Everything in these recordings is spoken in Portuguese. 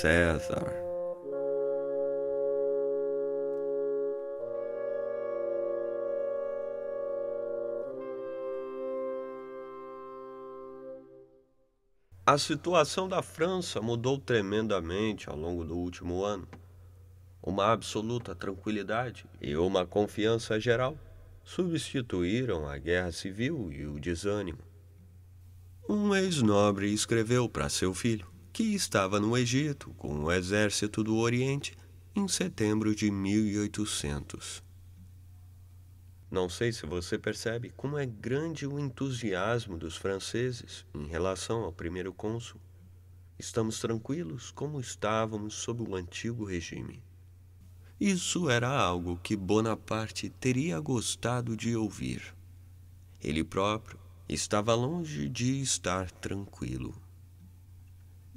César. A situação da França mudou tremendamente ao longo do último ano. Uma absoluta tranquilidade e uma confiança geral substituíram a guerra civil e o desânimo. Um ex-nobre escreveu para seu filho: que estava no Egito com o exército do Oriente em setembro de 1800. Não sei se você percebe como é grande o entusiasmo dos franceses em relação ao primeiro cônsul. Estamos tranquilos como estávamos sob o antigo regime. Isso era algo que Bonaparte teria gostado de ouvir. Ele próprio estava longe de estar tranquilo.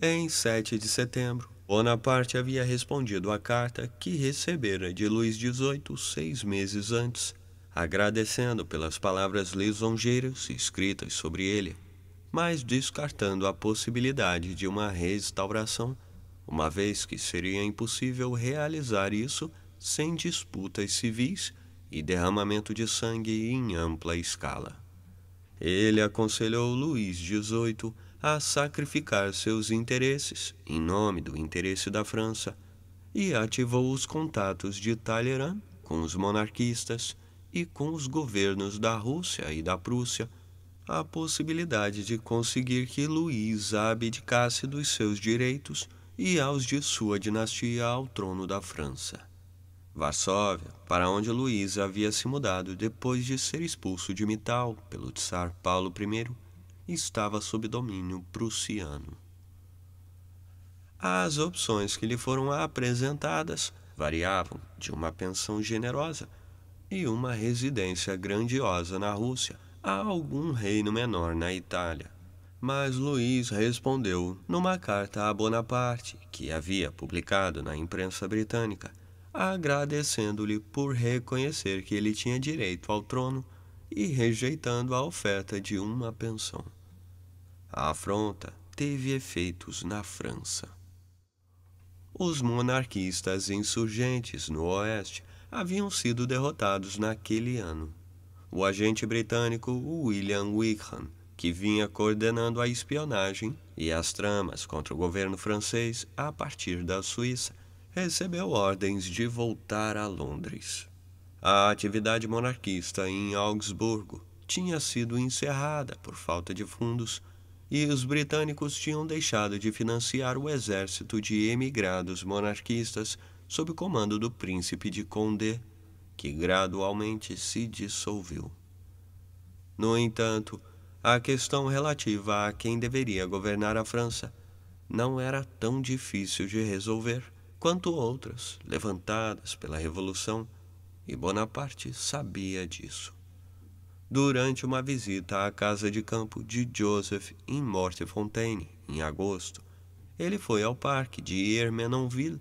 Em 7 de setembro, Bonaparte havia respondido à carta que recebera de Luís XVIII seis meses antes, agradecendo pelas palavras lisonjeiras escritas sobre ele, mas descartando a possibilidade de uma restauração, uma vez que seria impossível realizar isso sem disputas civis e derramamento de sangue em ampla escala. Ele aconselhou Luís XVIII a sacrificar seus interesses em nome do interesse da França e ativou os contatos de Talleyrand com os monarquistas e com os governos da Rússia e da Prússia a possibilidade de conseguir que Luís abdicasse dos seus direitos e aos de sua dinastia ao trono da França. Varsóvia, para onde Luiz havia se mudado depois de ser expulso de Mital pelo czar Paulo I, estava sob domínio prussiano. As opções que lhe foram apresentadas variavam de uma pensão generosa e uma residência grandiosa na Rússia a algum reino menor na Itália. Mas Luís respondeu numa carta a Bonaparte, que havia publicado na imprensa britânica, agradecendo-lhe por reconhecer que ele tinha direito ao trono e rejeitando a oferta de uma pensão. A afronta teve efeitos na França. Os monarquistas insurgentes no Oeste haviam sido derrotados naquele ano. O agente britânico William Wickham, que vinha coordenando a espionagem e as tramas contra o governo francês a partir da Suíça, recebeu ordens de voltar a Londres. A atividade monarquista em Augsburgo tinha sido encerrada por falta de fundos e os britânicos tinham deixado de financiar o exército de emigrados monarquistas sob comando do príncipe de Condé, que gradualmente se dissolveu. No entanto, a questão relativa a quem deveria governar a França não era tão difícil de resolver quanto outras levantadas pela Revolução, e Bonaparte sabia disso. Durante uma visita à casa de campo de Joseph em Mortefontaine, em agosto, ele foi ao parque de Hermenonville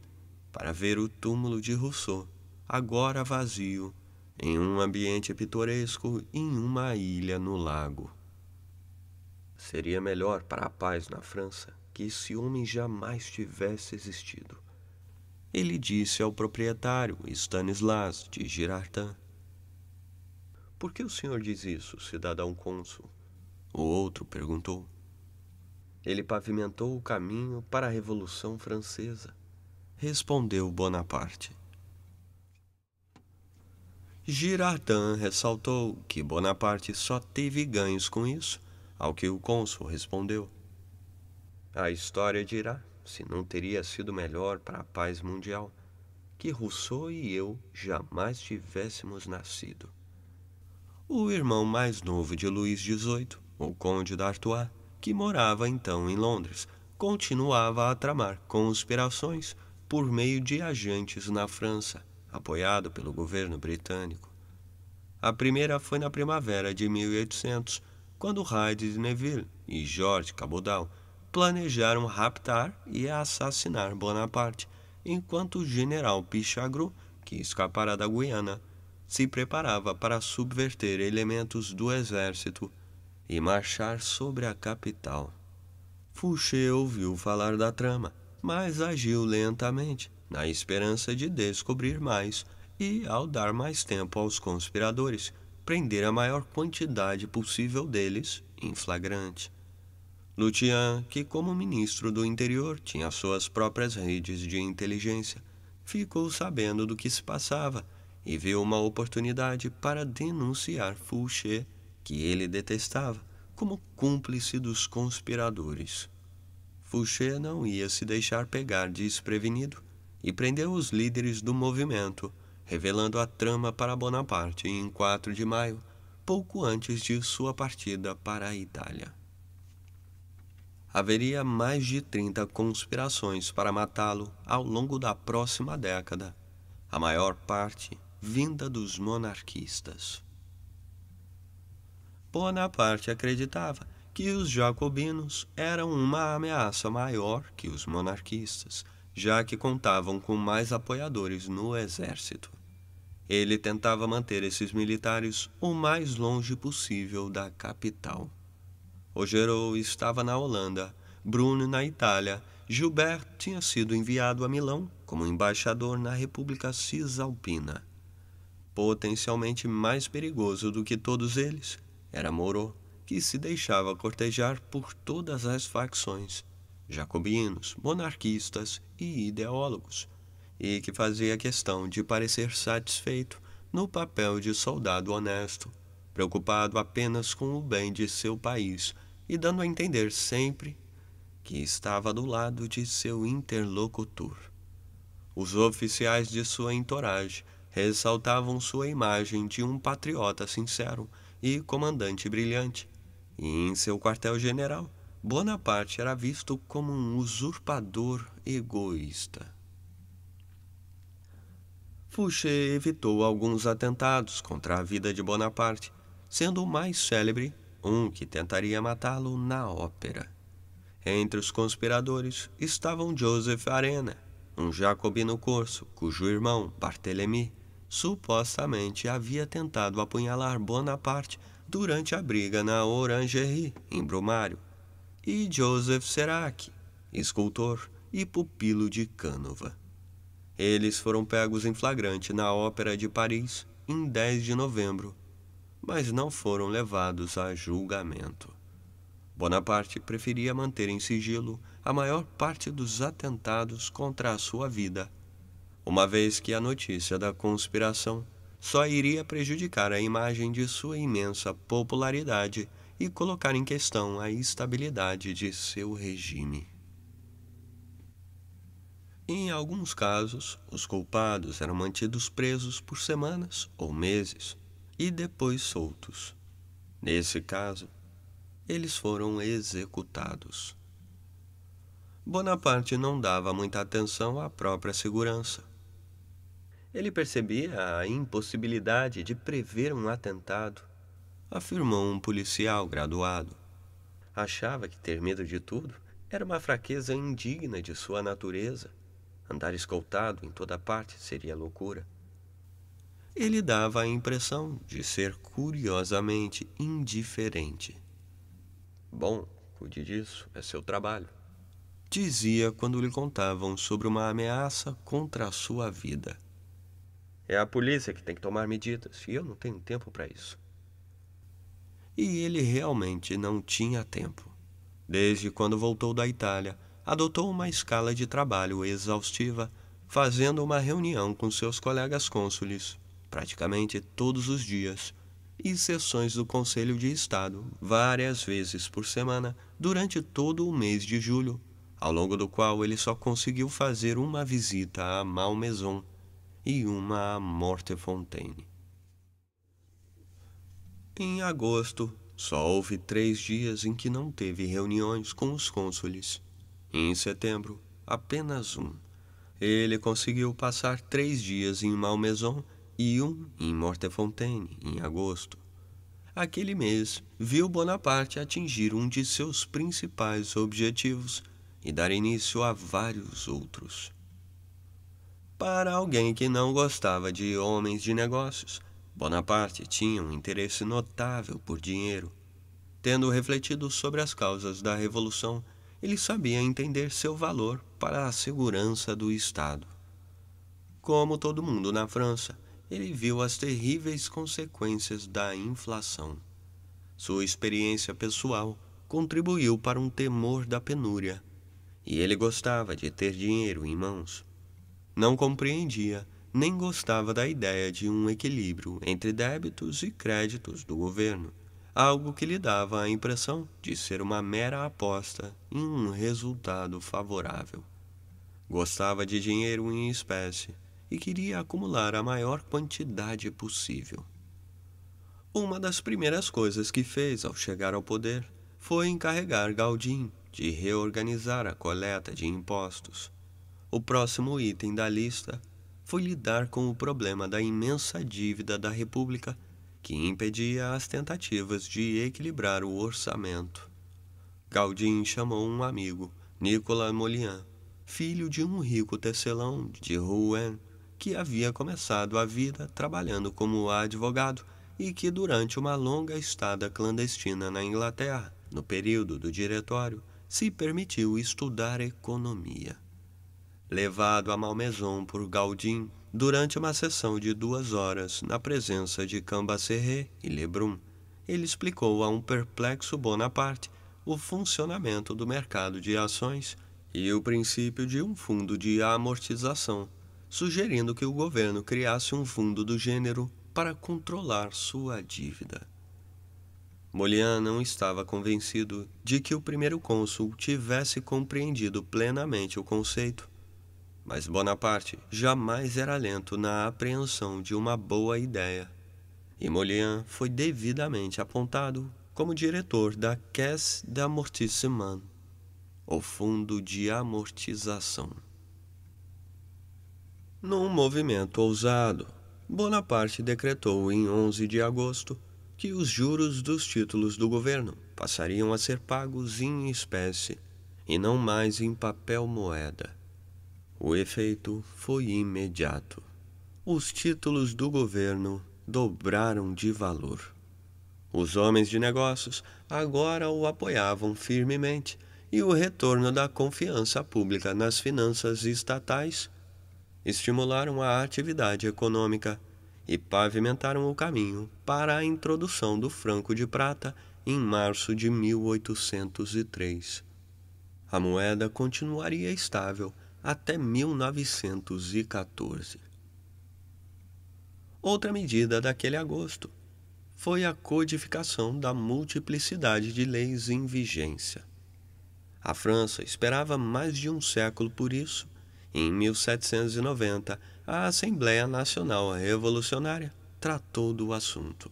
para ver o túmulo de Rousseau, agora vazio, em um ambiente pitoresco em uma ilha no lago. Seria melhor para a paz na França que esse homem jamais tivesse existido. Ele disse ao proprietário, Stanislas de Girardin. Por que o senhor diz isso, cidadão cônsul? O outro perguntou. Ele pavimentou o caminho para a Revolução Francesa, respondeu Bonaparte. Girardin ressaltou que Bonaparte só teve ganhos com isso, ao que o cônsul respondeu: A história dirá se não teria sido melhor para a paz mundial que Rousseau e eu jamais tivéssemos nascido. O irmão mais novo de Luís XVIII, o Conde d'Artois, que morava então em Londres, continuava a tramar conspirações por meio de agentes na França, apoiado pelo governo britânico. A primeira foi na primavera de 1800, quando Hyde de Neville e George Cabodal planejaram raptar e assassinar Bonaparte, enquanto o general Pichagru, que escapara da Guiana, se preparava para subverter elementos do exército e marchar sobre a capital. Fouché ouviu falar da trama, mas agiu lentamente, na esperança de descobrir mais e, ao dar mais tempo aos conspiradores, prender a maior quantidade possível deles em flagrante. Lutian, que como ministro do interior tinha suas próprias redes de inteligência, ficou sabendo do que se passava e viu uma oportunidade para denunciar Fouché, que ele detestava, como cúmplice dos conspiradores. Fouché não ia se deixar pegar desprevenido e prendeu os líderes do movimento, revelando a trama para Bonaparte em 4 de maio, pouco antes de sua partida para a Itália haveria mais de 30 conspirações para matá-lo ao longo da próxima década, a maior parte vinda dos monarquistas. Bonaparte acreditava que os jacobinos eram uma ameaça maior que os monarquistas, já que contavam com mais apoiadores no exército. Ele tentava manter esses militares o mais longe possível da capital. Augereau estava na Holanda, Bruno na Itália. Gilbert tinha sido enviado a Milão como embaixador na República Cisalpina. Potencialmente mais perigoso do que todos eles era Moro, que se deixava cortejar por todas as facções, jacobinos, monarquistas e ideólogos, e que fazia questão de parecer satisfeito no papel de soldado honesto, preocupado apenas com o bem de seu país e dando a entender sempre que estava do lado de seu interlocutor. Os oficiais de sua entourage ressaltavam sua imagem de um patriota sincero e comandante brilhante, e em seu quartel-general, Bonaparte era visto como um usurpador egoísta. Fouché evitou alguns atentados contra a vida de Bonaparte, sendo o mais célebre um que tentaria matá-lo na ópera. Entre os conspiradores estavam Joseph Arena, um jacobino corso cujo irmão, Barthélemy, supostamente havia tentado apunhalar Bonaparte durante a briga na Orangerie, em Brumário, e Joseph Serac, escultor e pupilo de Cânova. Eles foram pegos em flagrante na Ópera de Paris em 10 de novembro mas não foram levados a julgamento. Bonaparte preferia manter em sigilo a maior parte dos atentados contra a sua vida, uma vez que a notícia da conspiração só iria prejudicar a imagem de sua imensa popularidade e colocar em questão a estabilidade de seu regime. Em alguns casos, os culpados eram mantidos presos por semanas ou meses e depois soltos. Nesse caso, eles foram executados. Bonaparte não dava muita atenção à própria segurança. Ele percebia a impossibilidade de prever um atentado, afirmou um policial graduado. Achava que ter medo de tudo era uma fraqueza indigna de sua natureza. Andar escoltado em toda parte seria loucura ele dava a impressão de ser curiosamente indiferente. Bom, cuide disso, é seu trabalho. Dizia quando lhe contavam sobre uma ameaça contra a sua vida. É a polícia que tem que tomar medidas e eu não tenho tempo para isso. E ele realmente não tinha tempo. Desde quando voltou da Itália, adotou uma escala de trabalho exaustiva, fazendo uma reunião com seus colegas cônsules praticamente todos os dias, e sessões do Conselho de Estado, várias vezes por semana, durante todo o mês de julho, ao longo do qual ele só conseguiu fazer uma visita a Malmaison e uma a Mortefontaine. Em agosto, só houve três dias em que não teve reuniões com os cônsules. Em setembro, apenas um. Ele conseguiu passar três dias em Malmaison e um em Mortefontaine, em agosto. Aquele mês, viu Bonaparte atingir um de seus principais objetivos e dar início a vários outros. Para alguém que não gostava de homens de negócios, Bonaparte tinha um interesse notável por dinheiro. Tendo refletido sobre as causas da Revolução, ele sabia entender seu valor para a segurança do Estado. Como todo mundo na França, ele viu as terríveis consequências da inflação. Sua experiência pessoal contribuiu para um temor da penúria, e ele gostava de ter dinheiro em mãos. Não compreendia nem gostava da ideia de um equilíbrio entre débitos e créditos do governo, algo que lhe dava a impressão de ser uma mera aposta em um resultado favorável. Gostava de dinheiro em espécie, e queria acumular a maior quantidade possível. Uma das primeiras coisas que fez ao chegar ao poder foi encarregar Gaudim de reorganizar a coleta de impostos. O próximo item da lista foi lidar com o problema da imensa dívida da República que impedia as tentativas de equilibrar o orçamento. Gaudim chamou um amigo, Nicolas Molian, filho de um rico tecelão de Rouen, que havia começado a vida trabalhando como advogado e que, durante uma longa estada clandestina na Inglaterra, no período do diretório, se permitiu estudar economia. Levado a Malmaison por Gaudin durante uma sessão de duas horas na presença de Cambacerré e Lebrun, ele explicou a um perplexo Bonaparte o funcionamento do mercado de ações e o princípio de um fundo de amortização sugerindo que o governo criasse um fundo do gênero para controlar sua dívida. Molian não estava convencido de que o primeiro cônsul tivesse compreendido plenamente o conceito, mas Bonaparte jamais era lento na apreensão de uma boa ideia. E Molian foi devidamente apontado como diretor da Caisse d'Amortissement, o Fundo de Amortização. Num movimento ousado, Bonaparte decretou em 11 de agosto que os juros dos títulos do governo passariam a ser pagos em espécie e não mais em papel moeda. O efeito foi imediato. Os títulos do governo dobraram de valor. Os homens de negócios agora o apoiavam firmemente e o retorno da confiança pública nas finanças estatais estimularam a atividade econômica e pavimentaram o caminho para a introdução do franco de prata em março de 1803. A moeda continuaria estável até 1914. Outra medida daquele agosto foi a codificação da multiplicidade de leis em vigência. A França esperava mais de um século por isso em 1790, a Assembleia Nacional Revolucionária tratou do assunto.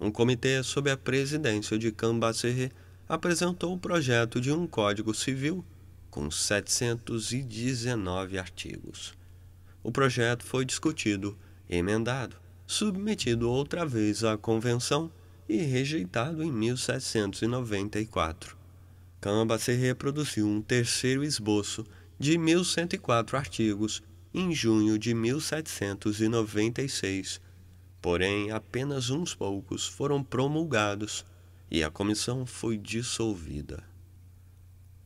Um comitê sob a presidência de Cambacéré apresentou o projeto de um Código Civil com 719 artigos. O projeto foi discutido, emendado, submetido outra vez à Convenção e rejeitado em 1794. Cambacéré produziu um terceiro esboço de 1.104 artigos em junho de 1796. Porém, apenas uns poucos foram promulgados e a comissão foi dissolvida.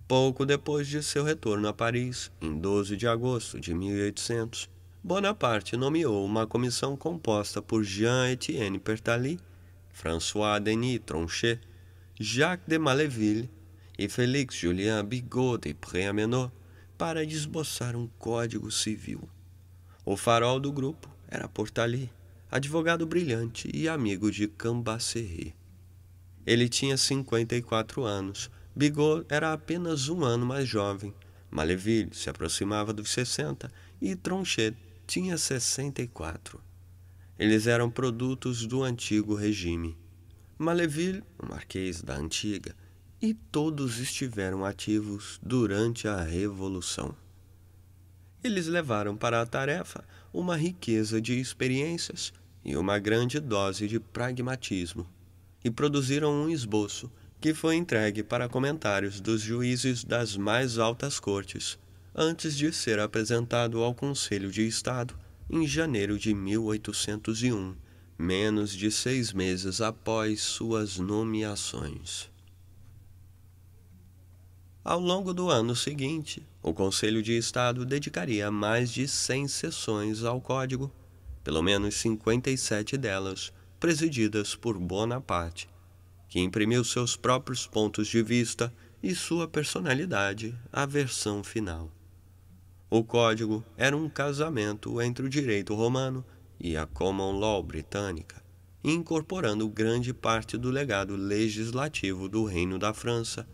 Pouco depois de seu retorno a Paris, em 12 de agosto de 1800, Bonaparte nomeou uma comissão composta por Jean-Étienne Pertalis, François-Denis Tronchet, Jacques de Maleville e Félix-Julien Bigot de Préamenot, para desboçar um código civil. O farol do grupo era Portali, advogado brilhante e amigo de Cambacerri. Ele tinha 54 anos, Bigot era apenas um ano mais jovem, Maleville se aproximava dos 60 e Tronchet tinha 64. Eles eram produtos do antigo regime. Maleville, o marquês da antiga, e todos estiveram ativos durante a Revolução. Eles levaram para a tarefa uma riqueza de experiências e uma grande dose de pragmatismo, e produziram um esboço que foi entregue para comentários dos juízes das mais altas cortes, antes de ser apresentado ao Conselho de Estado em janeiro de 1801, menos de seis meses após suas nomeações. Ao longo do ano seguinte, o Conselho de Estado dedicaria mais de 100 sessões ao Código, pelo menos 57 delas presididas por Bonaparte, que imprimiu seus próprios pontos de vista e sua personalidade à versão final. O Código era um casamento entre o direito romano e a common law britânica, incorporando grande parte do legado legislativo do Reino da França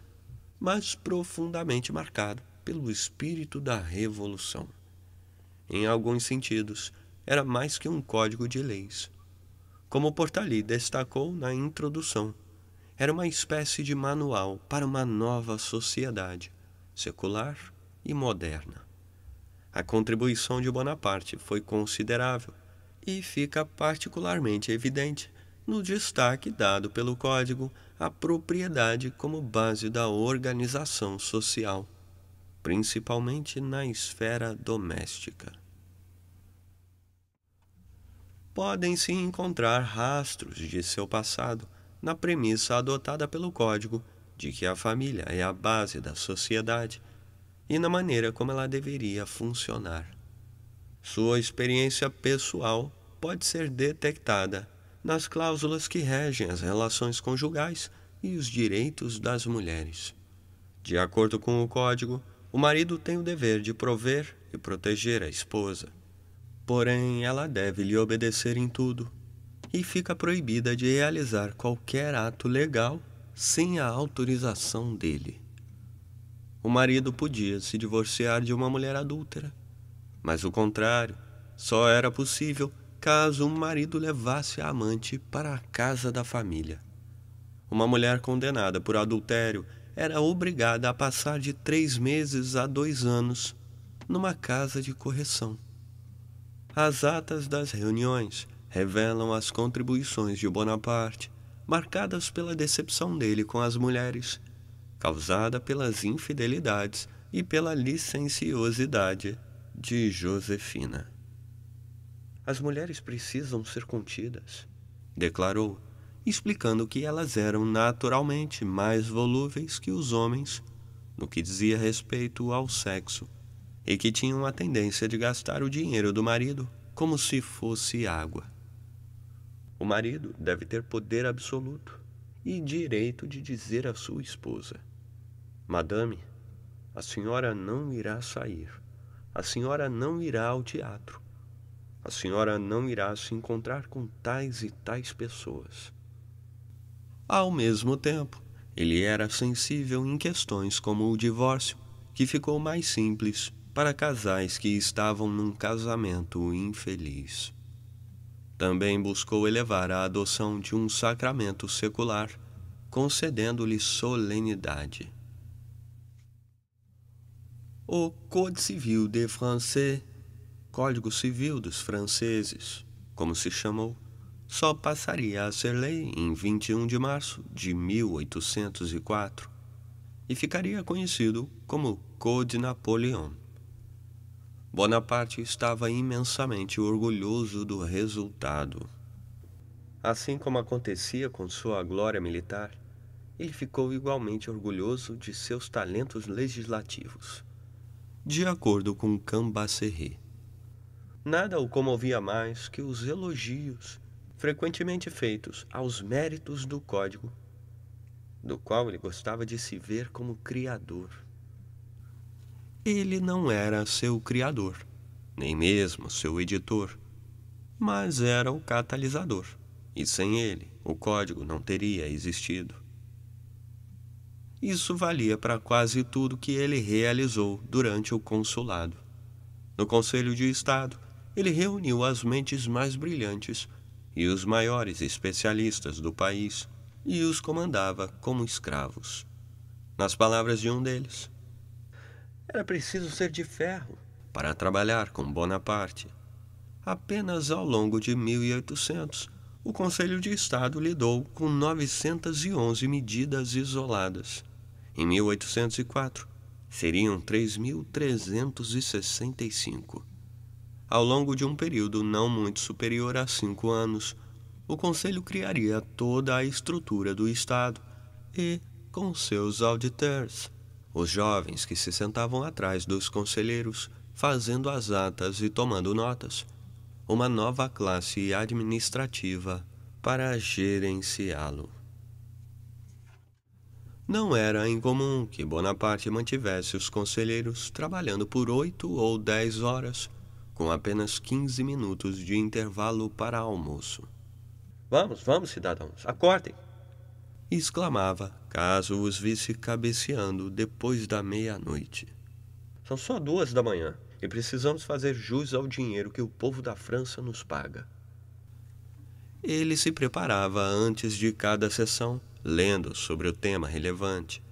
mas profundamente marcado pelo espírito da revolução. Em alguns sentidos, era mais que um código de leis. Como Portali destacou na introdução, era uma espécie de manual para uma nova sociedade, secular e moderna. A contribuição de Bonaparte foi considerável e fica particularmente evidente no destaque dado pelo Código a propriedade como base da organização social, principalmente na esfera doméstica. Podem-se encontrar rastros de seu passado na premissa adotada pelo Código de que a família é a base da sociedade e na maneira como ela deveria funcionar. Sua experiência pessoal pode ser detectada das cláusulas que regem as relações conjugais e os direitos das mulheres. De acordo com o Código, o marido tem o dever de prover e proteger a esposa. Porém, ela deve lhe obedecer em tudo e fica proibida de realizar qualquer ato legal sem a autorização dele. O marido podia se divorciar de uma mulher adúltera, mas o contrário só era possível caso um marido levasse a amante para a casa da família. Uma mulher condenada por adultério era obrigada a passar de três meses a dois anos numa casa de correção. As atas das reuniões revelam as contribuições de Bonaparte, marcadas pela decepção dele com as mulheres, causada pelas infidelidades e pela licenciosidade de Josefina. As mulheres precisam ser contidas, declarou, explicando que elas eram naturalmente mais volúveis que os homens no que dizia respeito ao sexo e que tinham a tendência de gastar o dinheiro do marido como se fosse água. O marido deve ter poder absoluto e direito de dizer à sua esposa: Madame, a senhora não irá sair, a senhora não irá ao teatro, a senhora não irá se encontrar com tais e tais pessoas. Ao mesmo tempo, ele era sensível em questões como o divórcio, que ficou mais simples para casais que estavam num casamento infeliz. Também buscou elevar a adoção de um sacramento secular, concedendo-lhe solenidade. O Code Civil de Français Código Civil dos Franceses, como se chamou, só passaria a ser lei em 21 de março de 1804 e ficaria conhecido como Code Napoleon. Bonaparte estava imensamente orgulhoso do resultado. Assim como acontecia com sua glória militar, ele ficou igualmente orgulhoso de seus talentos legislativos. De acordo com Cambacéré, Nada o comovia mais que os elogios frequentemente feitos aos méritos do código, do qual ele gostava de se ver como criador. Ele não era seu criador, nem mesmo seu editor, mas era o catalisador, e sem ele o código não teria existido. Isso valia para quase tudo que ele realizou durante o consulado. No Conselho de Estado, ele reuniu as mentes mais brilhantes e os maiores especialistas do país e os comandava como escravos. Nas palavras de um deles, era preciso ser de ferro para trabalhar com Bonaparte. Apenas ao longo de 1800, o Conselho de Estado lidou com 911 medidas isoladas. Em 1804, seriam 3.365. Ao longo de um período não muito superior a cinco anos, o Conselho criaria toda a estrutura do Estado e, com seus auditeurs, os jovens que se sentavam atrás dos conselheiros, fazendo as atas e tomando notas, uma nova classe administrativa para gerenciá-lo. Não era incomum que Bonaparte mantivesse os conselheiros trabalhando por oito ou dez horas com apenas 15 minutos de intervalo para almoço. Vamos, vamos, cidadãos, acordem! exclamava, caso os visse cabeceando depois da meia-noite. São só duas da manhã e precisamos fazer jus ao dinheiro que o povo da França nos paga. Ele se preparava antes de cada sessão, lendo sobre o tema relevante.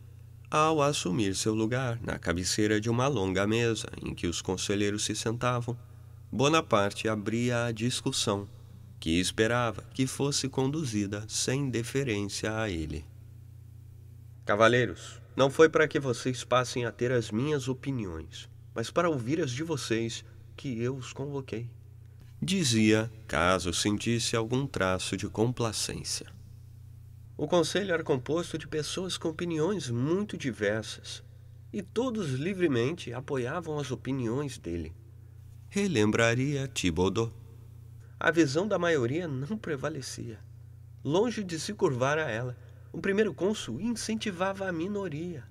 Ao assumir seu lugar na cabeceira de uma longa mesa em que os conselheiros se sentavam, Bonaparte abria a discussão, que esperava que fosse conduzida sem deferência a ele. Cavaleiros, não foi para que vocês passem a ter as minhas opiniões, mas para ouvir as de vocês que eu os convoquei. Dizia, caso sentisse algum traço de complacência. O conselho era composto de pessoas com opiniões muito diversas, e todos livremente apoiavam as opiniões dele relembraria Thibaudot. A visão da maioria não prevalecia. Longe de se curvar a ela, o primeiro cônsul incentivava a minoria.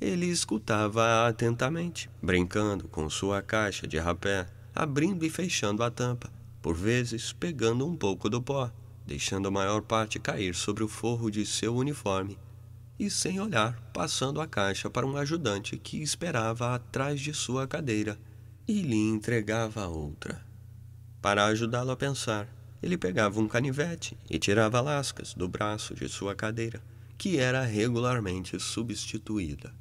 Ele escutava atentamente, brincando com sua caixa de rapé, abrindo e fechando a tampa, por vezes pegando um pouco do pó, deixando a maior parte cair sobre o forro de seu uniforme, e sem olhar, passando a caixa para um ajudante que esperava atrás de sua cadeira e lhe entregava a outra. Para ajudá-lo a pensar, ele pegava um canivete e tirava lascas do braço de sua cadeira, que era regularmente substituída.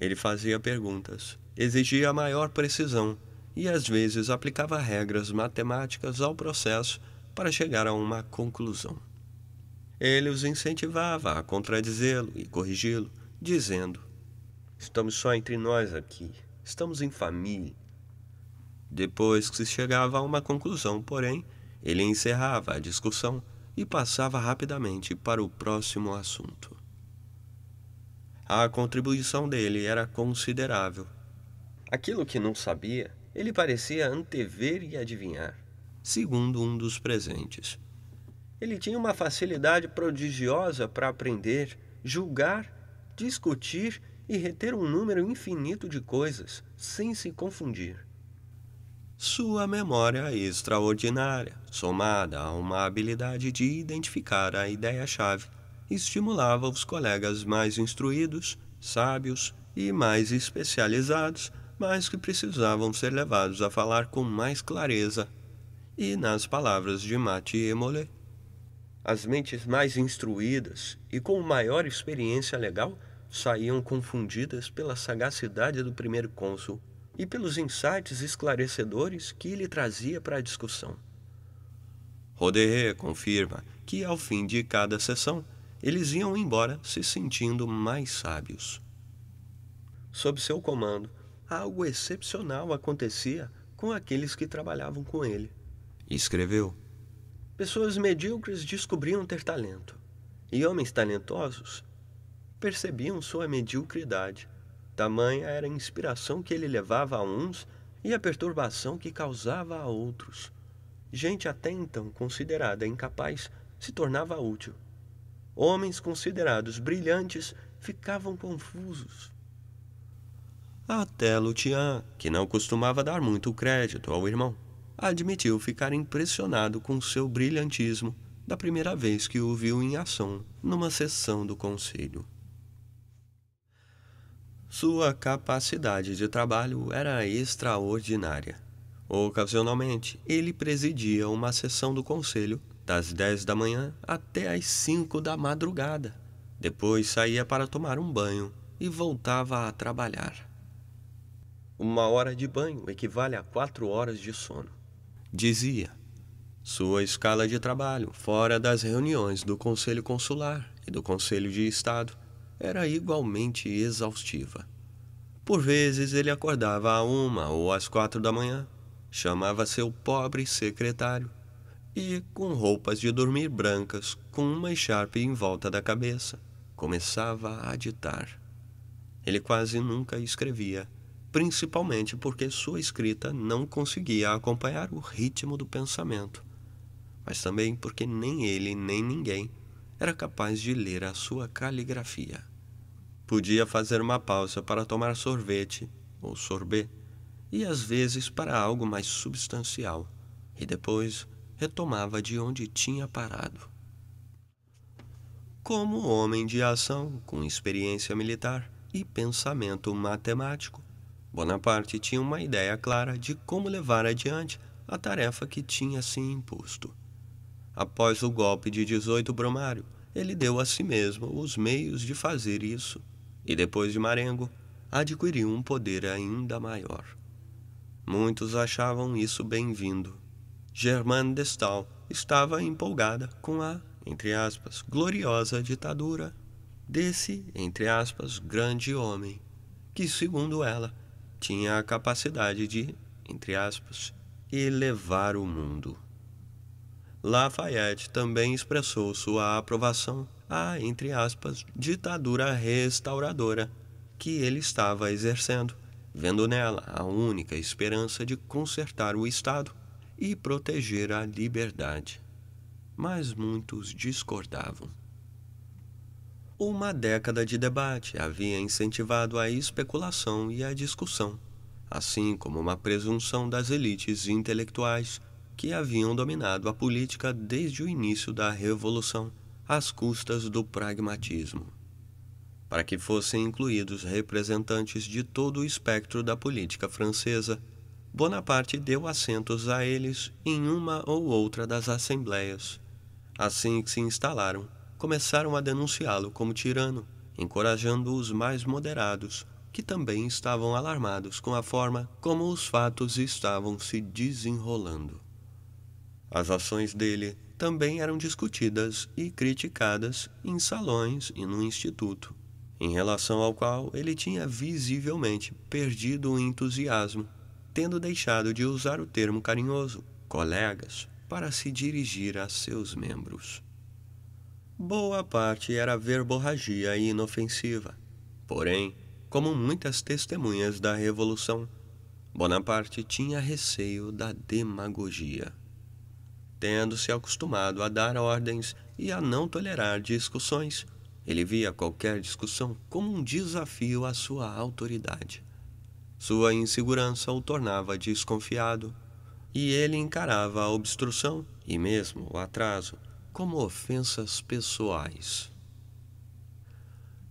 Ele fazia perguntas, exigia maior precisão e às vezes aplicava regras matemáticas ao processo para chegar a uma conclusão. Ele os incentivava a contradizê-lo e corrigi-lo, dizendo: Estamos só entre nós aqui, estamos em família, depois que se chegava a uma conclusão, porém, ele encerrava a discussão e passava rapidamente para o próximo assunto. A contribuição dele era considerável. Aquilo que não sabia, ele parecia antever e adivinhar, segundo um dos presentes. Ele tinha uma facilidade prodigiosa para aprender, julgar, discutir e reter um número infinito de coisas sem se confundir. Sua memória é extraordinária, somada a uma habilidade de identificar a ideia-chave, estimulava os colegas mais instruídos, sábios e mais especializados, mas que precisavam ser levados a falar com mais clareza. E nas palavras de Mathieu Mollet, as mentes mais instruídas e com maior experiência legal saíam confundidas pela sagacidade do primeiro cônsul e pelos insights esclarecedores que ele trazia para a discussão. Roderé confirma que, ao fim de cada sessão, eles iam embora se sentindo mais sábios. Sob seu comando, algo excepcional acontecia com aqueles que trabalhavam com ele. Escreveu: Pessoas medíocres descobriam ter talento, e homens talentosos percebiam sua mediocridade Tamanha era a inspiração que ele levava a uns e a perturbação que causava a outros. Gente até então considerada incapaz se tornava útil. Homens considerados brilhantes ficavam confusos. Até Lutian, que não costumava dar muito crédito ao irmão, admitiu ficar impressionado com seu brilhantismo da primeira vez que o viu em ação numa sessão do conselho. Sua capacidade de trabalho era extraordinária. Ocasionalmente, ele presidia uma sessão do conselho das 10 da manhã até as 5 da madrugada. Depois saía para tomar um banho e voltava a trabalhar. Uma hora de banho equivale a quatro horas de sono. Dizia. Sua escala de trabalho, fora das reuniões do Conselho Consular e do Conselho de Estado, era igualmente exaustiva. Por vezes ele acordava a uma ou às quatro da manhã, chamava seu pobre secretário e, com roupas de dormir brancas, com uma echarpe em volta da cabeça, começava a ditar. Ele quase nunca escrevia, principalmente porque sua escrita não conseguia acompanhar o ritmo do pensamento, mas também porque nem ele nem ninguém era capaz de ler a sua caligrafia. Podia fazer uma pausa para tomar sorvete ou sorbet, e às vezes para algo mais substancial, e depois retomava de onde tinha parado. Como homem de ação com experiência militar e pensamento matemático, Bonaparte tinha uma ideia clara de como levar adiante a tarefa que tinha se imposto. Após o golpe de 18 Bromário, ele deu a si mesmo os meios de fazer isso e depois de Marengo, adquiriu um poder ainda maior. Muitos achavam isso bem-vindo. Germaine Destal estava empolgada com a, entre aspas, gloriosa ditadura desse, entre aspas, grande homem, que, segundo ela, tinha a capacidade de, entre aspas, elevar o mundo. Lafayette também expressou sua aprovação a, entre aspas, ditadura restauradora que ele estava exercendo, vendo nela a única esperança de consertar o Estado e proteger a liberdade. Mas muitos discordavam. Uma década de debate havia incentivado a especulação e a discussão, assim como uma presunção das elites intelectuais que haviam dominado a política desde o início da Revolução às custas do pragmatismo, para que fossem incluídos representantes de todo o espectro da política francesa. Bonaparte deu assentos a eles em uma ou outra das assembleias. Assim que se instalaram, começaram a denunciá-lo como tirano, encorajando os mais moderados, que também estavam alarmados com a forma como os fatos estavam se desenrolando. As ações dele também eram discutidas e criticadas em salões e no instituto, em relação ao qual ele tinha visivelmente perdido o entusiasmo, tendo deixado de usar o termo carinhoso, colegas, para se dirigir a seus membros. Boa parte era verborragia e inofensiva. Porém, como muitas testemunhas da Revolução, Bonaparte tinha receio da demagogia tendo-se acostumado a dar ordens e a não tolerar discussões. Ele via qualquer discussão como um desafio à sua autoridade. Sua insegurança o tornava desconfiado, e ele encarava a obstrução e mesmo o atraso como ofensas pessoais.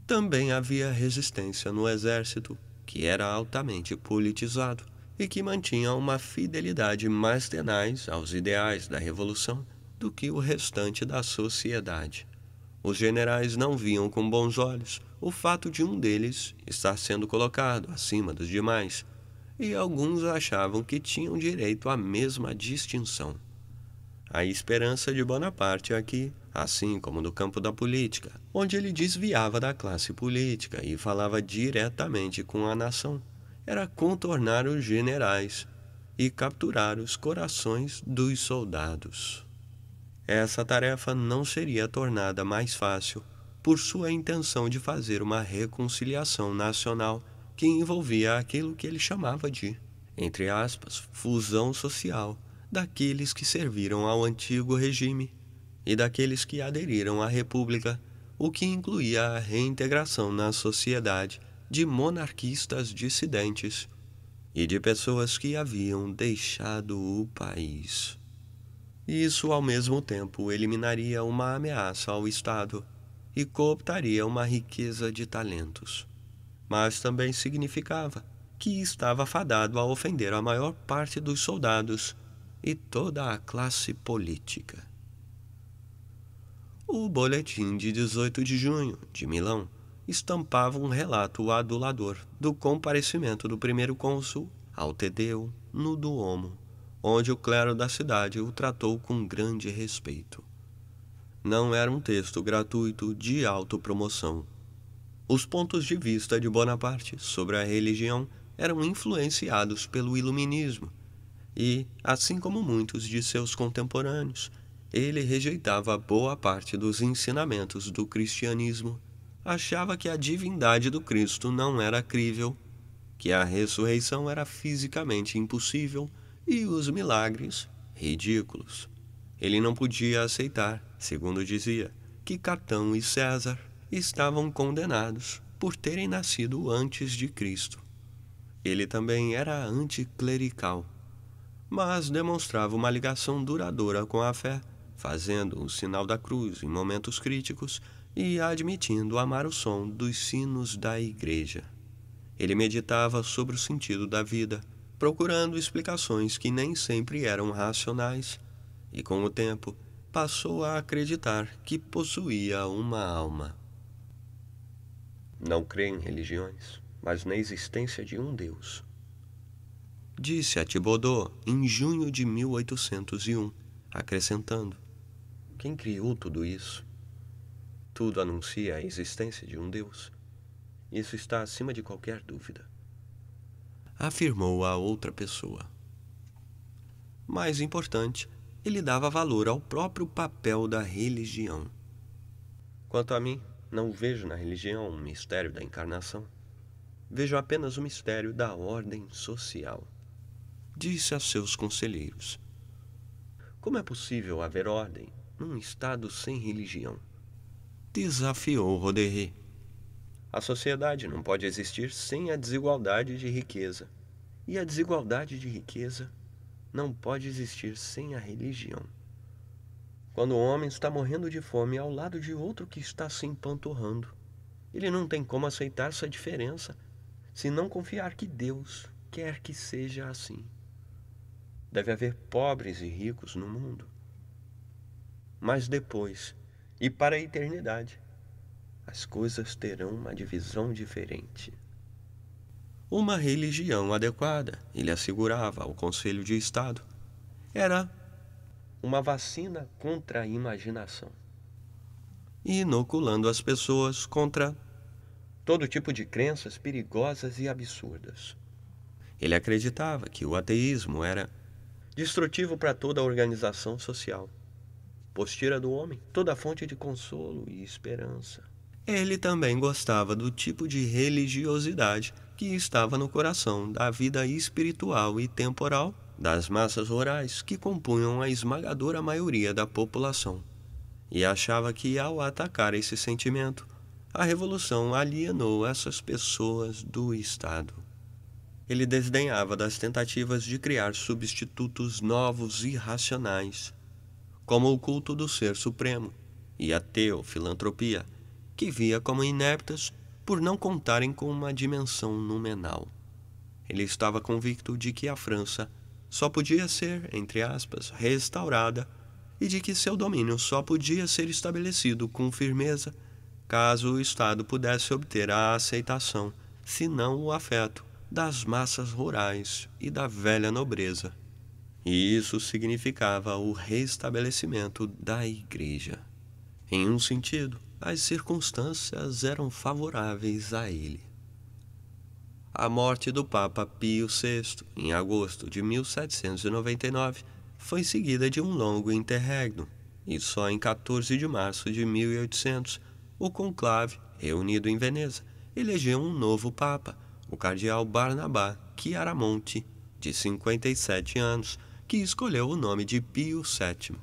Também havia resistência no exército, que era altamente politizado e que mantinha uma fidelidade mais tenaz aos ideais da Revolução do que o restante da sociedade. Os generais não viam com bons olhos o fato de um deles estar sendo colocado acima dos demais, e alguns achavam que tinham direito à mesma distinção. A esperança de Bonaparte aqui, assim como no campo da política, onde ele desviava da classe política e falava diretamente com a nação, era contornar os generais e capturar os corações dos soldados. Essa tarefa não seria tornada mais fácil por sua intenção de fazer uma reconciliação nacional que envolvia aquilo que ele chamava de, entre aspas, fusão social daqueles que serviram ao antigo regime e daqueles que aderiram à República, o que incluía a reintegração na sociedade de monarquistas dissidentes e de pessoas que haviam deixado o país. Isso, ao mesmo tempo, eliminaria uma ameaça ao Estado e cooptaria uma riqueza de talentos. Mas também significava que estava fadado a ofender a maior parte dos soldados e toda a classe política. O Boletim de 18 de junho, de Milão, estampava um relato adulador do comparecimento do primeiro cônsul ao Tedeu no Duomo, onde o clero da cidade o tratou com grande respeito. Não era um texto gratuito de autopromoção. Os pontos de vista de Bonaparte sobre a religião eram influenciados pelo iluminismo e, assim como muitos de seus contemporâneos, ele rejeitava boa parte dos ensinamentos do cristianismo achava que a divindade do Cristo não era crível, que a ressurreição era fisicamente impossível e os milagres ridículos. Ele não podia aceitar, segundo dizia, que Catão e César estavam condenados por terem nascido antes de Cristo. Ele também era anticlerical, mas demonstrava uma ligação duradoura com a fé, fazendo o sinal da cruz em momentos críticos e admitindo amar o som dos sinos da igreja. Ele meditava sobre o sentido da vida, procurando explicações que nem sempre eram racionais, e com o tempo passou a acreditar que possuía uma alma. Não crê em religiões, mas na existência de um Deus. Disse a Thibodeau em junho de 1801, acrescentando: Quem criou tudo isso tudo anuncia a existência de um Deus. Isso está acima de qualquer dúvida. Afirmou a outra pessoa. Mais importante, ele dava valor ao próprio papel da religião. Quanto a mim, não vejo na religião um mistério da encarnação. Vejo apenas o mistério da ordem social. Disse a seus conselheiros: Como é possível haver ordem num estado sem religião? desafiou Roderri. A sociedade não pode existir sem a desigualdade de riqueza. E a desigualdade de riqueza não pode existir sem a religião. Quando um homem está morrendo de fome ao lado de outro que está se empanturrando, ele não tem como aceitar essa diferença se não confiar que Deus quer que seja assim. Deve haver pobres e ricos no mundo. Mas depois e para a eternidade, as coisas terão uma divisão diferente. Uma religião adequada, ele assegurava ao Conselho de Estado, era uma vacina contra a imaginação e inoculando as pessoas contra todo tipo de crenças perigosas e absurdas. Ele acreditava que o ateísmo era destrutivo para toda a organização social Postira do homem toda fonte de consolo e esperança. Ele também gostava do tipo de religiosidade que estava no coração da vida espiritual e temporal das massas rurais que compunham a esmagadora maioria da população, e achava que, ao atacar esse sentimento, a revolução alienou essas pessoas do Estado. Ele desdenhava das tentativas de criar substitutos novos e racionais como o culto do Ser Supremo, e a teofilantropia, que via como ineptas por não contarem com uma dimensão numenal. Ele estava convicto de que a França só podia ser, entre aspas, restaurada e de que seu domínio só podia ser estabelecido com firmeza caso o Estado pudesse obter a aceitação, se não o afeto, das massas rurais e da velha nobreza. E isso significava o restabelecimento da igreja. Em um sentido, as circunstâncias eram favoráveis a ele. A morte do Papa Pio VI, em agosto de 1799, foi seguida de um longo interregno, e só em 14 de março de 1800, o conclave, reunido em Veneza, elegeu um novo Papa, o cardeal Barnabá Chiaramonte, de 57 anos, que escolheu o nome de Pio VII.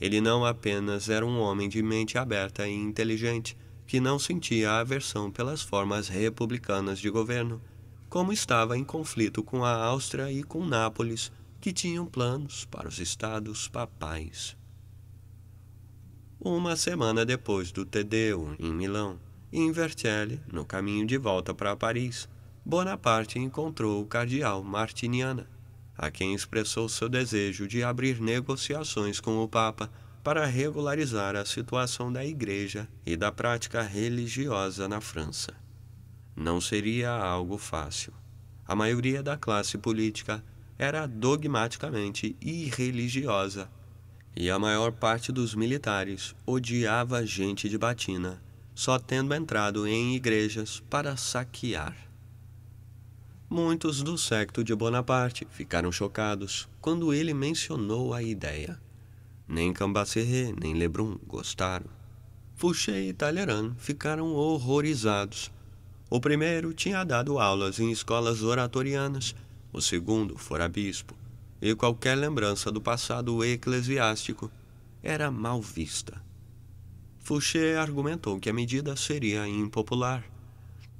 Ele não apenas era um homem de mente aberta e inteligente, que não sentia aversão pelas formas republicanas de governo, como estava em conflito com a Áustria e com Nápoles, que tinham planos para os estados papais. Uma semana depois do Tedeu, em Milão, e em Vercelli, no caminho de volta para Paris, Bonaparte encontrou o cardeal Martiniana, a quem expressou seu desejo de abrir negociações com o Papa para regularizar a situação da Igreja e da prática religiosa na França. Não seria algo fácil. A maioria da classe política era dogmaticamente irreligiosa e a maior parte dos militares odiava gente de batina, só tendo entrado em igrejas para saquear. Muitos do secto de Bonaparte ficaram chocados quando ele mencionou a ideia. Nem Cambacerré nem Lebrun gostaram. Fouché e Talleyrand ficaram horrorizados. O primeiro tinha dado aulas em escolas oratorianas, o segundo fora bispo, e qualquer lembrança do passado eclesiástico era mal vista. Fouché argumentou que a medida seria impopular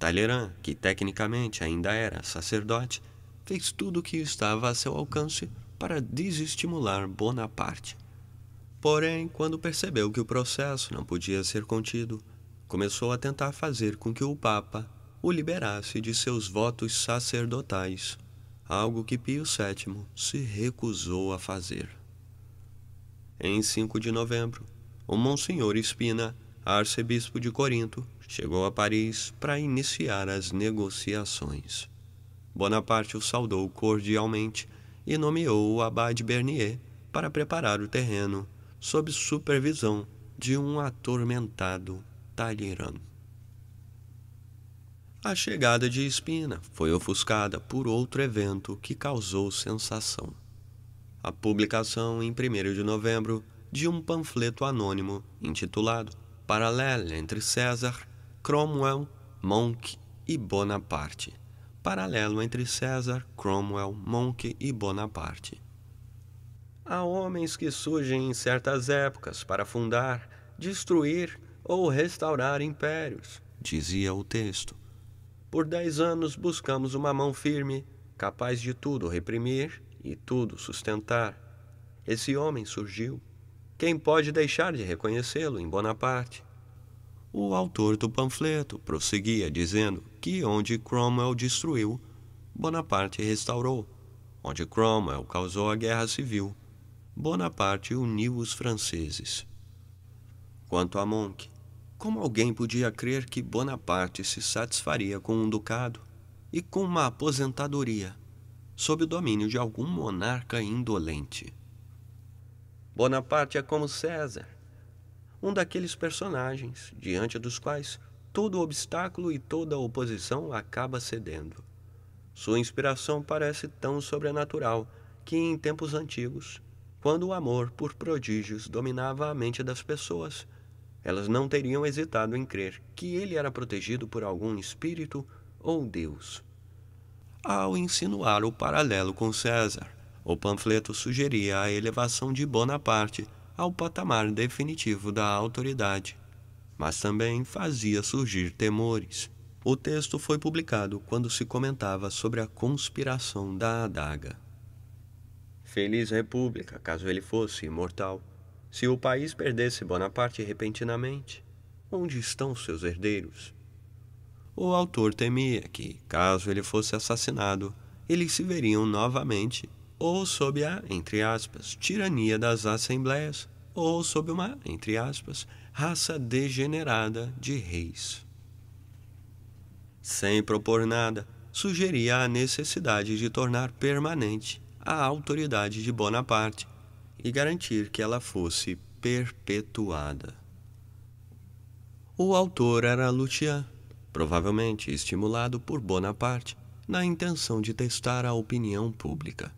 Talleyrand, que tecnicamente ainda era sacerdote, fez tudo o que estava a seu alcance para desestimular Bonaparte. Porém, quando percebeu que o processo não podia ser contido, começou a tentar fazer com que o Papa o liberasse de seus votos sacerdotais, algo que Pio VII se recusou a fazer. Em 5 de novembro, o Monsenhor Espina, arcebispo de Corinto, chegou a Paris para iniciar as negociações. Bonaparte o saudou cordialmente e nomeou o abade Bernier para preparar o terreno, sob supervisão de um atormentado Talleyrand. A chegada de Espina foi ofuscada por outro evento que causou sensação. A publicação, em 1 de novembro, de um panfleto anônimo intitulado Paralelo entre César Cromwell, Monk e Bonaparte. Paralelo entre César, Cromwell, Monk e Bonaparte. Há homens que surgem em certas épocas para fundar, destruir ou restaurar impérios, dizia o texto. Por dez anos buscamos uma mão firme, capaz de tudo reprimir e tudo sustentar. Esse homem surgiu. Quem pode deixar de reconhecê-lo em Bonaparte? O autor do panfleto prosseguia dizendo que onde Cromwell destruiu, Bonaparte restaurou. Onde Cromwell causou a guerra civil, Bonaparte uniu os franceses. Quanto a Monk, como alguém podia crer que Bonaparte se satisfaria com um ducado e com uma aposentadoria sob o domínio de algum monarca indolente? Bonaparte é como César, um daqueles personagens diante dos quais todo obstáculo e toda oposição acaba cedendo. Sua inspiração parece tão sobrenatural que, em tempos antigos, quando o amor por prodígios dominava a mente das pessoas, elas não teriam hesitado em crer que ele era protegido por algum espírito ou Deus. Ao insinuar o paralelo com César, o panfleto sugeria a elevação de Bonaparte ao patamar definitivo da autoridade, mas também fazia surgir temores. O texto foi publicado quando se comentava sobre a conspiração da adaga. Feliz República, caso ele fosse imortal. Se o país perdesse Bonaparte repentinamente, onde estão seus herdeiros? O autor temia que, caso ele fosse assassinado, eles se veriam novamente ou sob a, entre aspas, tirania das assembleias ou sob uma, entre aspas, raça degenerada de reis. Sem propor nada, sugeria a necessidade de tornar permanente a autoridade de Bonaparte e garantir que ela fosse perpetuada. O autor era Lutia, provavelmente estimulado por Bonaparte na intenção de testar a opinião pública.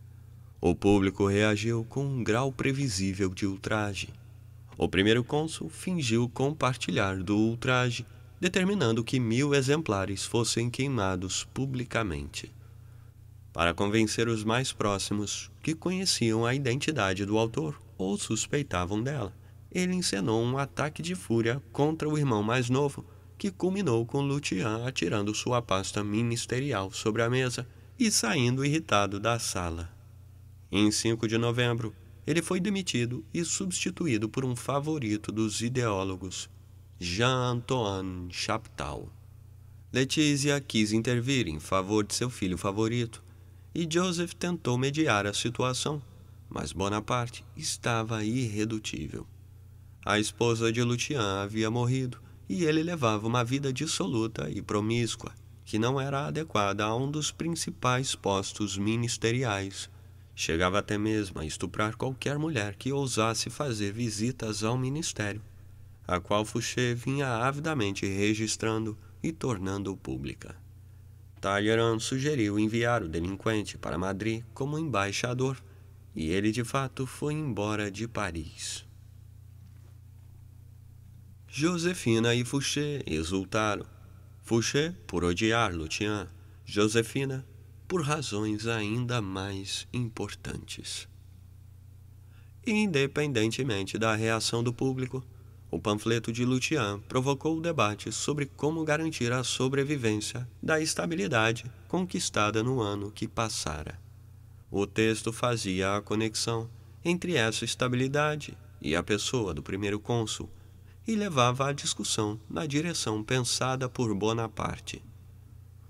O público reagiu com um grau previsível de ultraje. O primeiro cônsul fingiu compartilhar do ultraje, determinando que mil exemplares fossem queimados publicamente. Para convencer os mais próximos, que conheciam a identidade do autor ou suspeitavam dela, ele encenou um ataque de fúria contra o irmão mais novo, que culminou com Lutian atirando sua pasta ministerial sobre a mesa e saindo irritado da sala. Em 5 de novembro, ele foi demitido e substituído por um favorito dos ideólogos, Jean-Antoine Chaptal. Letícia quis intervir em favor de seu filho favorito e Joseph tentou mediar a situação, mas Bonaparte estava irredutível. A esposa de Lucien havia morrido e ele levava uma vida dissoluta e promíscua, que não era adequada a um dos principais postos ministeriais Chegava até mesmo a estuprar qualquer mulher que ousasse fazer visitas ao ministério, a qual Fouché vinha avidamente registrando e tornando pública. Talleyrand sugeriu enviar o delinquente para Madrid como embaixador, e ele de fato foi embora de Paris. Josefina e Fouché exultaram. Fouché por odiar Lutian, Josefina por razões ainda mais importantes. Independentemente da reação do público, o panfleto de Lutian provocou o debate sobre como garantir a sobrevivência da estabilidade conquistada no ano que passara. O texto fazia a conexão entre essa estabilidade e a pessoa do primeiro cônsul e levava a discussão na direção pensada por Bonaparte.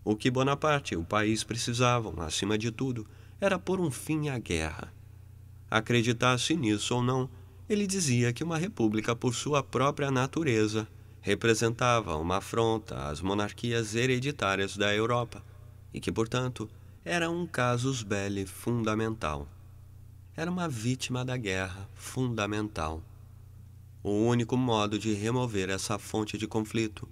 O que Bonaparte e o país precisavam, acima de tudo, era pôr um fim à guerra. Acreditasse nisso ou não, ele dizia que uma república, por sua própria natureza, representava uma afronta às monarquias hereditárias da Europa e que, portanto, era um casus belli fundamental. Era uma vítima da guerra fundamental. O único modo de remover essa fonte de conflito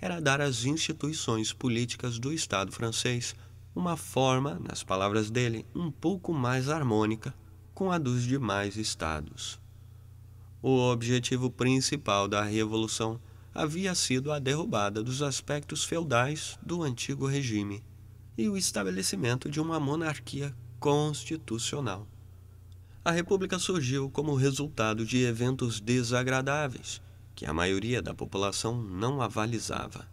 era dar às instituições políticas do Estado francês uma forma, nas palavras dele, um pouco mais harmônica com a dos demais Estados. O objetivo principal da Revolução havia sido a derrubada dos aspectos feudais do antigo regime e o estabelecimento de uma monarquia constitucional. A República surgiu como resultado de eventos desagradáveis que a maioria da população não avalizava.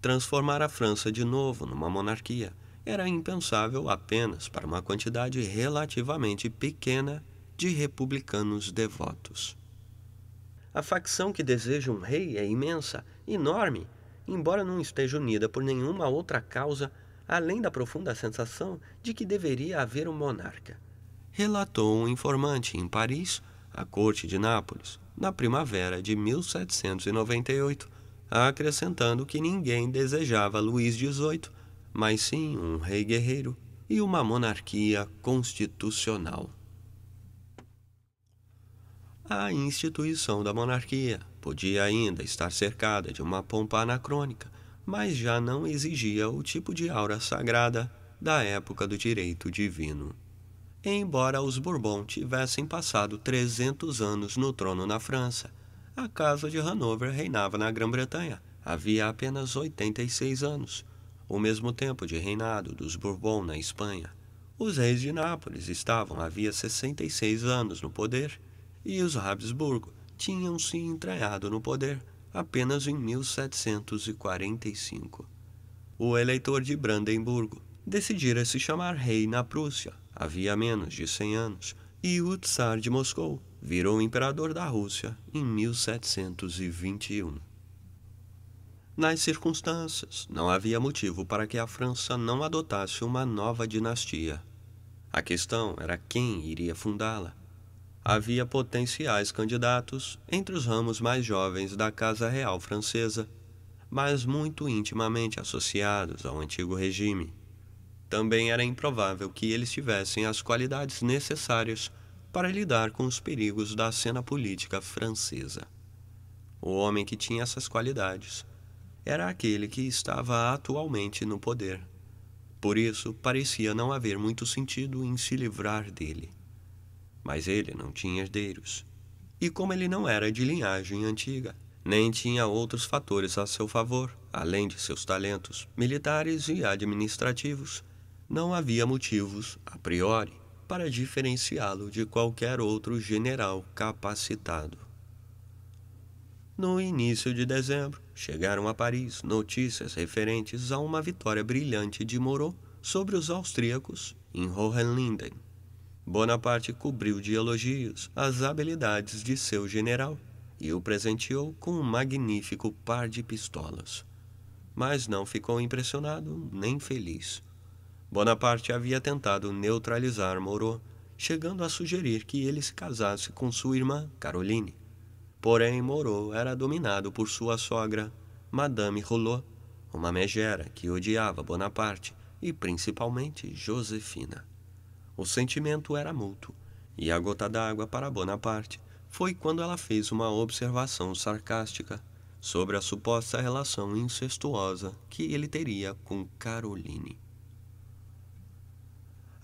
Transformar a França de novo numa monarquia era impensável apenas para uma quantidade relativamente pequena de republicanos devotos. A facção que deseja um rei é imensa, enorme, embora não esteja unida por nenhuma outra causa além da profunda sensação de que deveria haver um monarca. Relatou um informante em Paris, a corte de Nápoles, na primavera de 1798, acrescentando que ninguém desejava Luís XVIII, mas sim um rei guerreiro e uma monarquia constitucional. A instituição da monarquia podia ainda estar cercada de uma pompa anacrônica, mas já não exigia o tipo de aura sagrada da época do direito divino. Embora os Bourbon tivessem passado 300 anos no trono na França, a Casa de Hanover reinava na Grã-Bretanha havia apenas 86 anos, o mesmo tempo de reinado dos Bourbon na Espanha. Os reis de Nápoles estavam havia 66 anos no poder e os Habsburgo tinham se entranhado no poder apenas em 1745. O eleitor de Brandemburgo decidira se chamar rei na Prússia havia menos de 100 anos, e o Tsar de Moscou virou imperador da Rússia em 1721. Nas circunstâncias, não havia motivo para que a França não adotasse uma nova dinastia. A questão era quem iria fundá-la. Havia potenciais candidatos entre os ramos mais jovens da Casa Real Francesa, mas muito intimamente associados ao antigo regime também era improvável que eles tivessem as qualidades necessárias para lidar com os perigos da cena política francesa. O homem que tinha essas qualidades era aquele que estava atualmente no poder. Por isso, parecia não haver muito sentido em se livrar dele. Mas ele não tinha herdeiros. E como ele não era de linhagem antiga, nem tinha outros fatores a seu favor, além de seus talentos militares e administrativos, não havia motivos, a priori, para diferenciá-lo de qualquer outro general capacitado. No início de dezembro, chegaram a Paris notícias referentes a uma vitória brilhante de Moreau sobre os austríacos em Hohenlinden. Bonaparte cobriu de elogios as habilidades de seu general e o presenteou com um magnífico par de pistolas. Mas não ficou impressionado nem feliz. Bonaparte havia tentado neutralizar Moreau, chegando a sugerir que ele se casasse com sua irmã, Caroline. Porém, Moreau era dominado por sua sogra, Madame Rouleau, uma megera que odiava Bonaparte e principalmente Josefina. O sentimento era mútuo, e a gota d'água para Bonaparte foi quando ela fez uma observação sarcástica sobre a suposta relação incestuosa que ele teria com Caroline.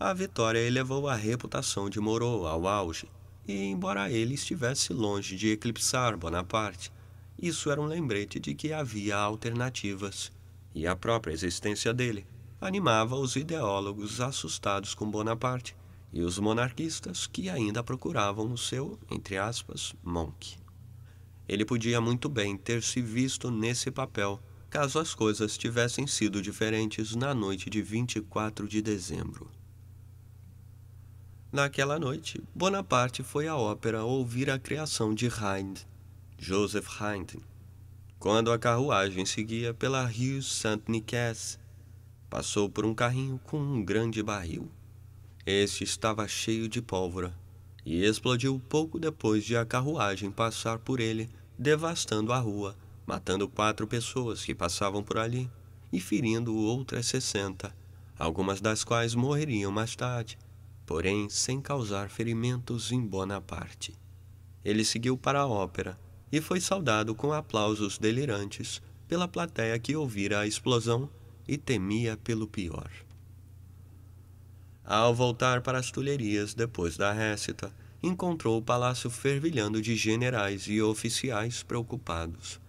A vitória elevou a reputação de Moreau ao auge, e embora ele estivesse longe de eclipsar Bonaparte, isso era um lembrete de que havia alternativas, e a própria existência dele animava os ideólogos assustados com Bonaparte e os monarquistas que ainda procuravam o seu, entre aspas, monk. Ele podia muito bem ter se visto nesse papel caso as coisas tivessem sido diferentes na noite de 24 de dezembro. Naquela noite, Bonaparte foi à ópera ouvir a criação de Hind, Joseph Hind. quando a carruagem seguia pela Rue Saint-Nicaise, passou por um carrinho com um grande barril. Este estava cheio de pólvora e explodiu pouco depois de a carruagem passar por ele, devastando a rua, matando quatro pessoas que passavam por ali e ferindo outras sessenta, algumas das quais morreriam mais tarde porém sem causar ferimentos em Bonaparte. Ele seguiu para a ópera e foi saudado com aplausos delirantes pela plateia que ouvira a explosão e temia pelo pior. Ao voltar para as Tulherias depois da récita, encontrou o palácio fervilhando de generais e oficiais preocupados.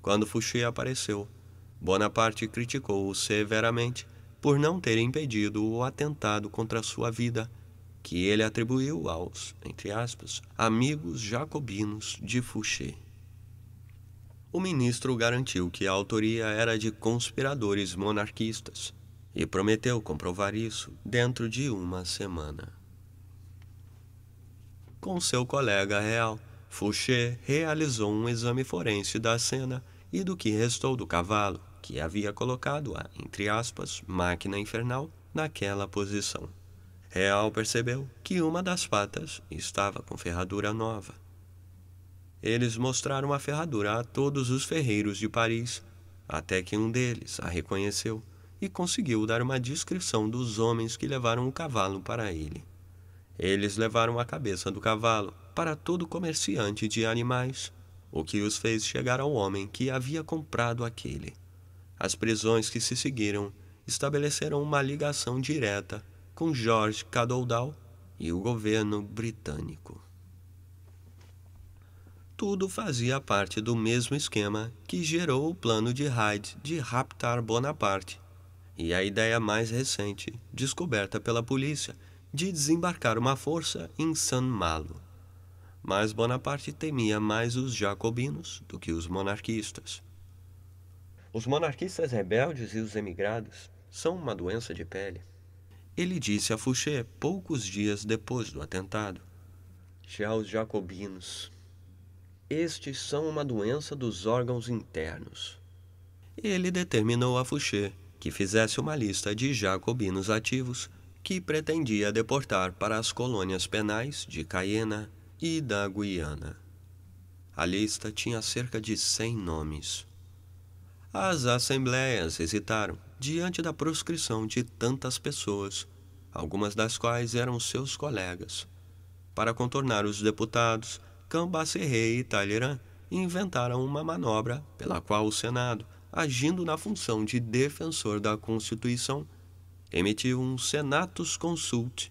Quando Fouché apareceu, Bonaparte criticou-o severamente por não ter impedido o atentado contra sua vida, que ele atribuiu aos, entre aspas, amigos jacobinos de Fouché. O ministro garantiu que a autoria era de conspiradores monarquistas e prometeu comprovar isso dentro de uma semana. Com seu colega real, Fouché realizou um exame forense da cena e do que restou do cavalo, que havia colocado a, entre aspas, máquina infernal naquela posição. Real percebeu que uma das patas estava com ferradura nova. Eles mostraram a ferradura a todos os ferreiros de Paris, até que um deles a reconheceu e conseguiu dar uma descrição dos homens que levaram o cavalo para ele. Eles levaram a cabeça do cavalo para todo comerciante de animais, o que os fez chegar ao homem que havia comprado aquele. As prisões que se seguiram estabeleceram uma ligação direta com George Cadoudal e o governo britânico. Tudo fazia parte do mesmo esquema que gerou o plano de Hyde de raptar Bonaparte e a ideia mais recente, descoberta pela polícia, de desembarcar uma força em San Malo. Mas Bonaparte temia mais os jacobinos do que os monarquistas. Os monarquistas rebeldes e os emigrados são uma doença de pele. Ele disse a Fouché poucos dias depois do atentado. Já os jacobinos. Estes são uma doença dos órgãos internos. Ele determinou a Fouché que fizesse uma lista de jacobinos ativos que pretendia deportar para as colônias penais de Cayena e da Guiana. A lista tinha cerca de 100 nomes. As assembleias hesitaram diante da proscrição de tantas pessoas, algumas das quais eram seus colegas. Para contornar os deputados, Cambacerré e Talleyrand inventaram uma manobra pela qual o Senado, agindo na função de defensor da Constituição, emitiu um Senatus Consult,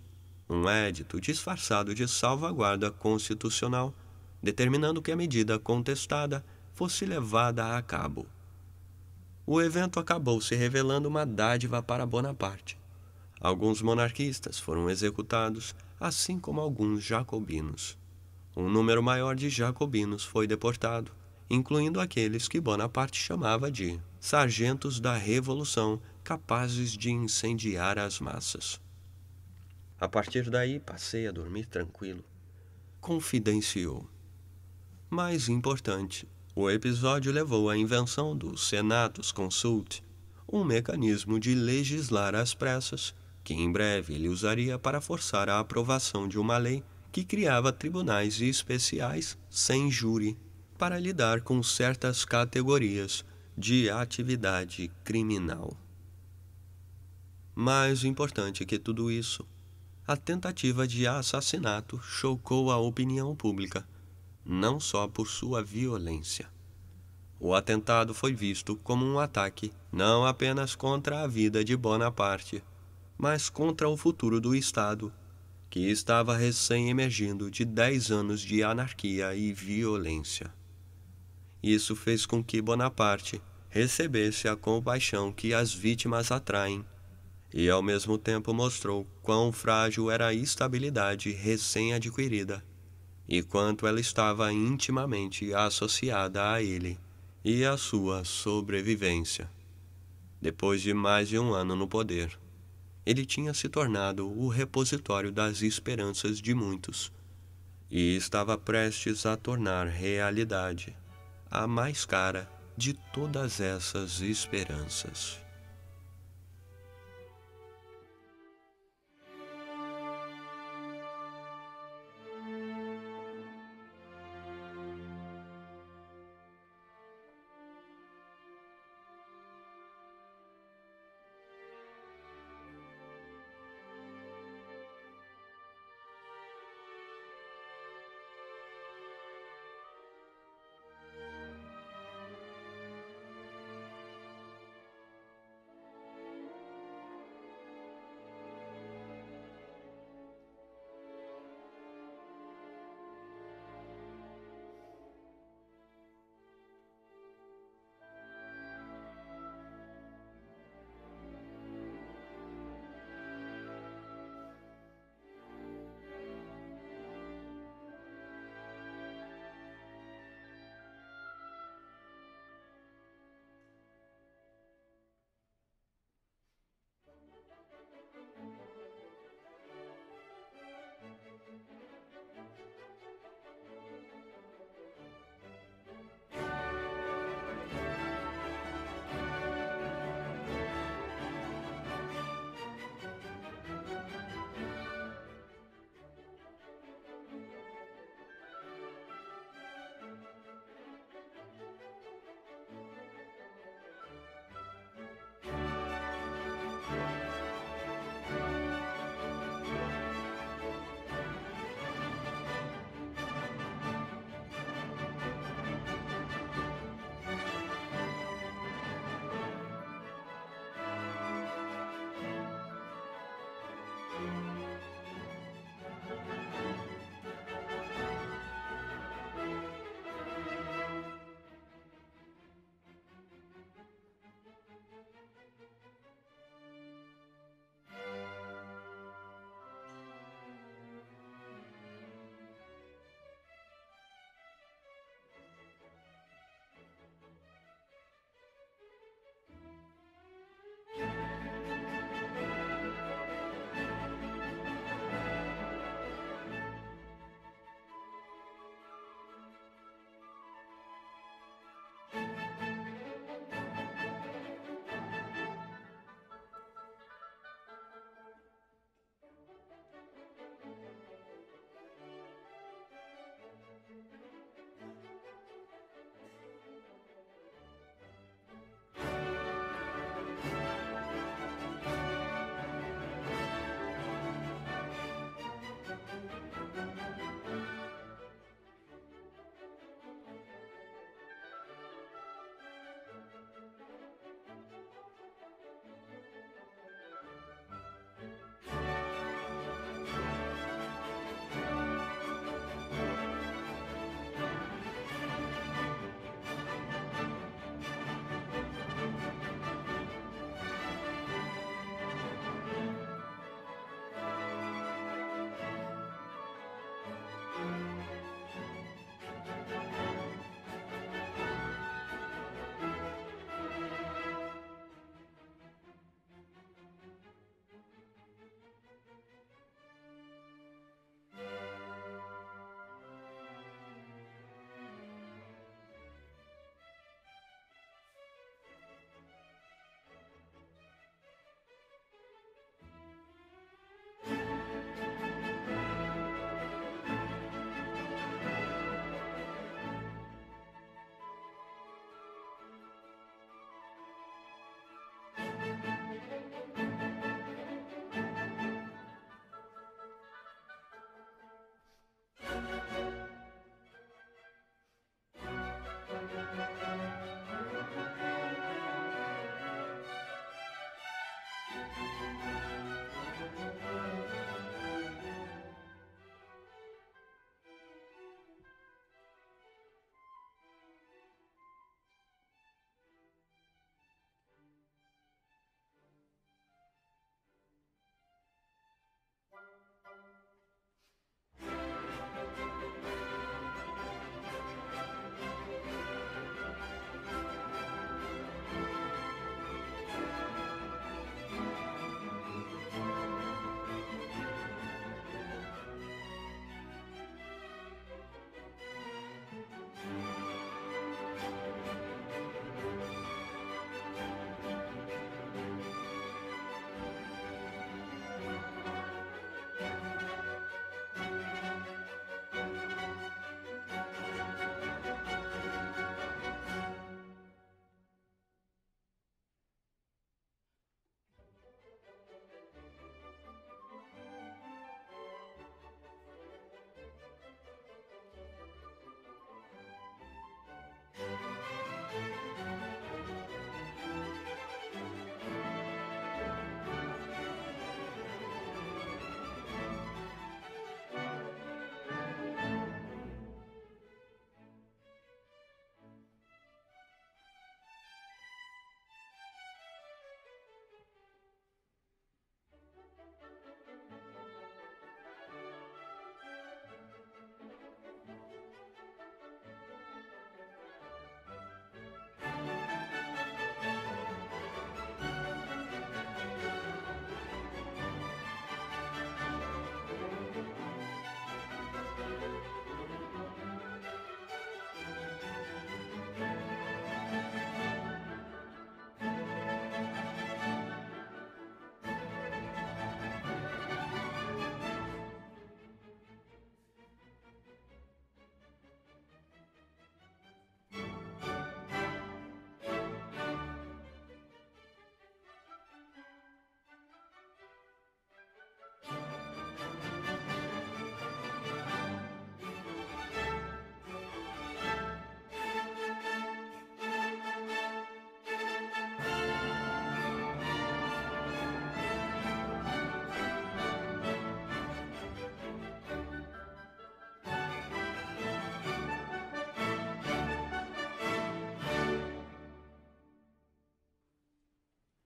um édito disfarçado de salvaguarda constitucional, determinando que a medida contestada fosse levada a cabo. O evento acabou se revelando uma dádiva para Bonaparte. Alguns monarquistas foram executados, assim como alguns jacobinos. Um número maior de jacobinos foi deportado, incluindo aqueles que Bonaparte chamava de sargentos da Revolução capazes de incendiar as massas. A partir daí passei a dormir tranquilo. Confidenciou. Mais importante, o episódio levou à invenção do Senatus Consult, um mecanismo de legislar às pressas, que em breve ele usaria para forçar a aprovação de uma lei que criava tribunais especiais sem júri para lidar com certas categorias de atividade criminal. Mais importante que tudo isso, a tentativa de assassinato chocou a opinião pública não só por sua violência. O atentado foi visto como um ataque não apenas contra a vida de Bonaparte, mas contra o futuro do Estado, que estava recém emergindo de dez anos de anarquia e violência. Isso fez com que Bonaparte recebesse a compaixão que as vítimas atraem e ao mesmo tempo mostrou quão frágil era a estabilidade recém-adquirida e quanto ela estava intimamente associada a ele e à sua sobrevivência. Depois de mais de um ano no poder, ele tinha se tornado o repositório das esperanças de muitos e estava prestes a tornar realidade a mais cara de todas essas esperanças.